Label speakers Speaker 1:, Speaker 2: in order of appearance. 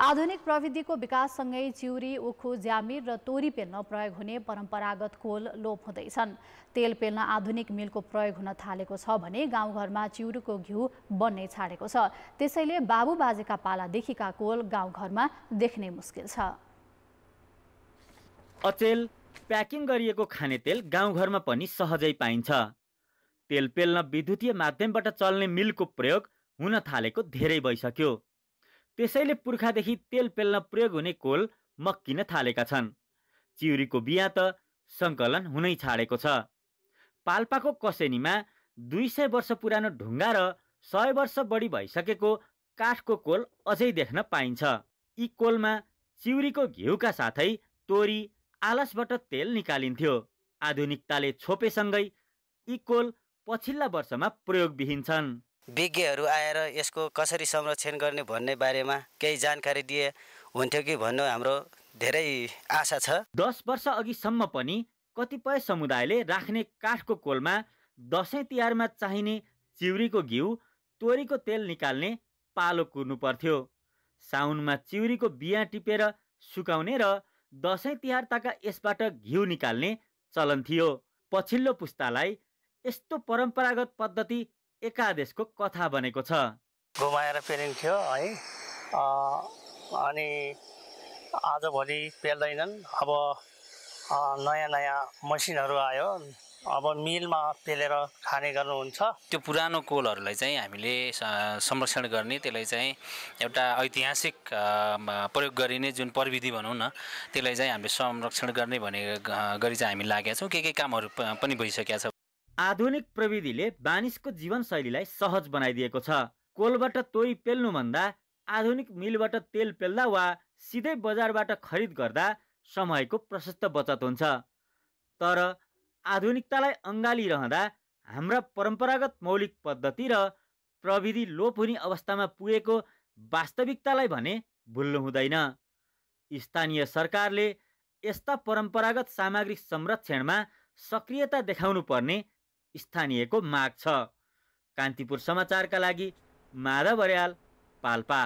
Speaker 1: आधुनिक प्रविधिको विकाससँगै चिउरी उखु ज्यामिर र तोरी पेल्न प्रयोग हुने परम्परागत कोल लोप हुँदैछन् तेल पेल्न आधुनिक मिलको प्रयोग हुन थालेको छ भने गाउँघरमा चिउरीको घिउ बन्ने छाडेको छ त्यसैले बाबुबाजेका पालादेखिका कोल गाउँघरमा देख्ने मुस्किल छ
Speaker 2: अचेल प्याकिङ गरिएको खाने तेल गाउँघरमा पनि सहजै पाइन्छ तेल पेल्न विद्युतीय माध्यमबाट चल्ने मिलको प्रयोग हुन थालेको धेरै भइसक्यो त्यसैले पुर्खादेखि तेल पेल्न प्रयोग हुने कोल मक्किन थालेका छन् चिउरीको बिहा त सङ्कलन हुनै छाडेको छ पाल्पाको कसेनीमा दुई सय वर्ष पुरानो ढुङ्गा र सय वर्ष बढी भइसकेको काठको कोल अझै देख्न पाइन्छ यी कोलमा चिउरीको घिउका साथै तोरी आलसबाट तेल निकालिन्थ्यो आधुनिकताले छोपेसँगै यी कोल पछिल्ला वर्षमा प्रयोगविहीन छन् विज्ञहरू आएर यसको कसरी संरक्षण गर्ने भन्ने बारेमा केही जानकारी दिए हुन्थ्यो कि भन्नु हाम्रो धेरै आशा छ दस वर्ष अघिसम्म पनि कतिपय समुदायले राख्ने काठको कोलमा दसैँ तिहारमा चाहिने चिउरीको घिउ तोरीको तेल निकाल्ने पालो कुर्नु पर्थ्यो साउनमा चिउरीको बिहा टिपेर सुकाउने र दसैँ तिहार ताका यसबाट घिउ निकाल्ने चलन थियो पछिल्लो पुस्तालाई यस्तो परम्परागत पद्धति एकादेशको कथा बनेको छ
Speaker 1: घुमाएर पेलिङ थियो है
Speaker 2: अनि आजभोलि पेल्दैनन् अब नयाँ नयाँ मसिनहरू आयो अब मिलमा पेलेर खाने गर्नुहुन्छ त्यो पुरानो कोलहरूलाई चाहिँ हामीले संरक्षण गर्ने त्यसलाई चाहिँ एउटा ऐतिहासिक प्रयोग गरिने जुन प्रविधि भनौँ न त्यसलाई चाहिँ हामीले संरक्षण गर्ने भनेर गरी चाहिँ हामी लागेका छौँ के के कामहरू पनि भइसकेका छ आधुनिक प्रविधिले मानिसको जीवनशैलीलाई सहज बनाइदिएको छ कोलबाट तोई पेल्नुभन्दा आधुनिक मिलबाट तेल पेल्दा वा सिधै बजारबाट खरिद गर्दा समयको प्रशस्त बचत हुन्छ तर आधुनिकतालाई रहँदा हाम्रा परम्परागत मौलिक पद्धति र प्रविधि लोप हुने अवस्थामा पुगेको वास्तविकतालाई भने भुल्नु हुँदैन स्थानीय सरकारले यस्ता परम्परागत सामग्री संरक्षणमा सक्रियता देखाउनु पर्ने स्थानीयको माग छ कान्तिपुर समाचारका लागि माधव अर्याल पाल्पा